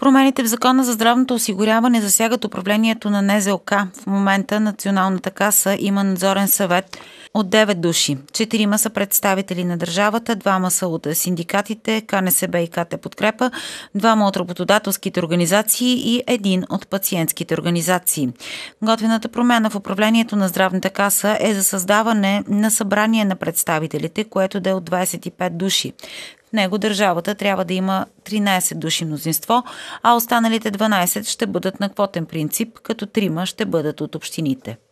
Промените в Закона за здравното осигуряване засягат управлението на НЗОК. В момента Националната каса има надзорен съвет от 9 души. Четирима са представители на държавата, двама са от синдикатите, КНСБ и КТ Подкрепа, двама от работодателските организации и един от пациентските организации. Готвената промена в управлението на здравната каса е за създаване на събрание на представителите, което да е от 25 души него държавата трябва да има 13 души мнозинство, а останалите 12 ще бъдат на квотен принцип, като трима ще бъдат от общините.